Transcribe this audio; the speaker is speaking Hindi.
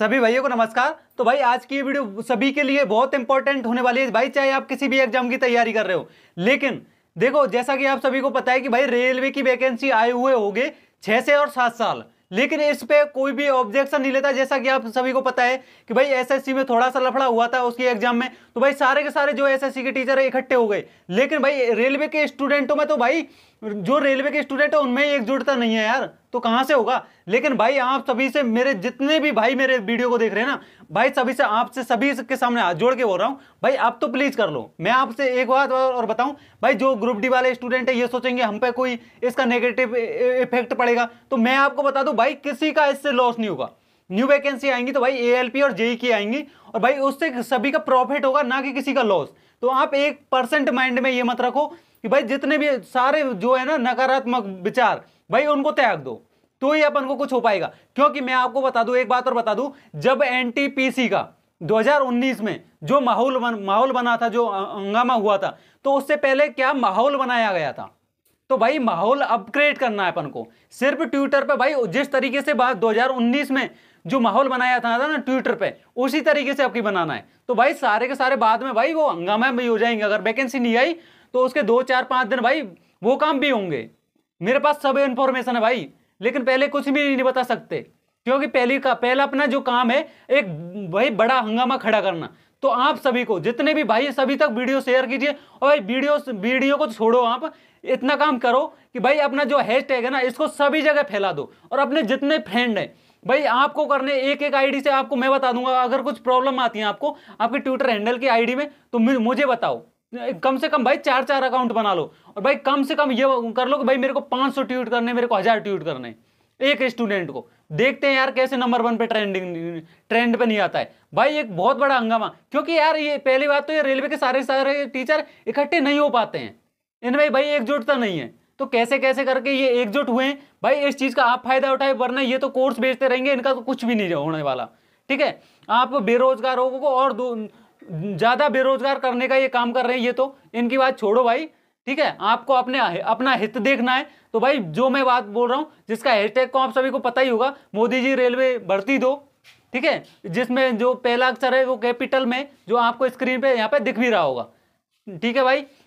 सभी भाइयों को नमस्कार तो भाई आज की वीडियो सभी के लिए बहुत इंपॉर्टेंट होने वाली है भाई चाहे आप किसी भी एग्जाम की तैयारी कर रहे हो लेकिन देखो जैसा कि आप सभी को पता है कि भाई रेलवे की वैकेंसी आए हुए गए छः से और सात साल लेकिन इस पे कोई भी ऑब्जेक्शन नहीं लेता जैसा कि आप सभी को पता है कि भाई एसएससी में थोड़ा सा लफड़ा हुआ था उसके एग्जाम में तो भाई सारे के सारे जो एसएससी के टीचर है इकट्ठे हो गए लेकिन भाई रेलवे के स्टूडेंटों में तो भाई जो रेलवे के स्टूडेंट है उनमें एकजुटता नहीं है यार तो कहाँ से होगा लेकिन भाई आप सभी से मेरे जितने भी भाई मेरे वीडियो को देख रहे हैं ना भाई सभी से आपसे सभी के सामने हाथ जोड़ के बोल रहा हूँ भाई आप तो प्लीज कर लो मैं आपसे एक बात और बताऊँ भाई जो ग्रुप डी वाले स्टूडेंट है ये सोचेंगे हम पे कोई इसका नेगेटिव इफेक्ट पड़ेगा तो मैं आपको बता दूँ भाई किसी का इससे लॉस नहीं होगा न्यू वैकेंसी आएंगी तो भाई ए और जेई e की आएंगी और भाई उससे सभी का प्रॉफिट होगा ना कि किसी का लॉस तो आप एक परसेंट माइंड में ये मत रखो कि भाई जितने भी सारे जो है ना नकारात्मक विचार भाई उनको त्याग दो तो ही अपन को कुछ हो पाएगा क्योंकि मैं आपको बता दूं एक बात और बता दूं जब एनटीपीसी का 2019 में जो माहौल बन, माहौल बना था जो हंगामा हुआ था तो उससे पहले क्या माहौल बनाया गया था तो भाई माहौल अपग्रेड करना है अपन को सिर्फ ट्विटर पे भाई जिस तरीके से बात 2019 में जो माहौल बनाया था ना ट्विटर पे उसी तरीके से आपकी बनाना है तो भाई सारे के सारे बाद में भाई वो हंगामा भी हो जाएंगे अगर वैकेंसी नहीं आई तो उसके दो चार पाँच दिन भाई वो काम भी होंगे मेरे पास सब इन्फॉर्मेशन है भाई लेकिन पहले कुछ भी नहीं बता सकते क्योंकि पहली का पहला अपना जो काम है एक भाई बड़ा हंगामा खड़ा करना तो आप सभी को जितने भी भाई सभी तक वीडियो शेयर कीजिए और भाई वीडियो वीडियो को छोड़ो आप इतना काम करो कि भाई अपना जो हैशटैग टैग है ना इसको सभी जगह फैला दो और अपने जितने फ्रेंड हैं भाई आपको करने एक एक आईडी से आपको मैं बता दूंगा अगर कुछ प्रॉब्लम आती है आपको आपके ट्विटर हैंडल की आईडी में तो मुझे बताओ कम से कम भाई चार चार अकाउंट बना लो और भाई कम से कम ये कर लो कि भाई मेरे को 500 ट्वीट करने मेरे को हज़ार ट्वीट करने एक स्टूडेंट को देखते हैं यार कैसे नंबर वन पे ट्रेंडिंग ट्रेंड पे नहीं आता है भाई एक बहुत बड़ा हंगामा क्योंकि यार ये पहली बात तो ये रेलवे के सारे सारे टीचर इकट्ठे नहीं हो पाते हैं इनमें भाई एकजुटता तो नहीं है तो कैसे कैसे करके ये एकजुट हुए हैं भाई इस चीज़ का आप फायदा उठाए वरना ये तो कोर्स बेचते रहेंगे इनका तो कुछ भी नहीं होने वाला ठीक है आप बेरोजगारों को और ज़्यादा बेरोजगार करने का ये काम कर रहे हैं ये तो इनकी बात छोड़ो भाई ठीक है आपको अपने अपना हित देखना है तो भाई जो मैं बात बोल रहा हूँ जिसका हैशटैग को आप सभी को पता ही होगा मोदी जी रेलवे भर्ती दो ठीक है जिसमें जो पहला अक्षर है वो कैपिटल में जो आपको स्क्रीन पे यहाँ पे दिख भी रहा होगा ठीक है भाई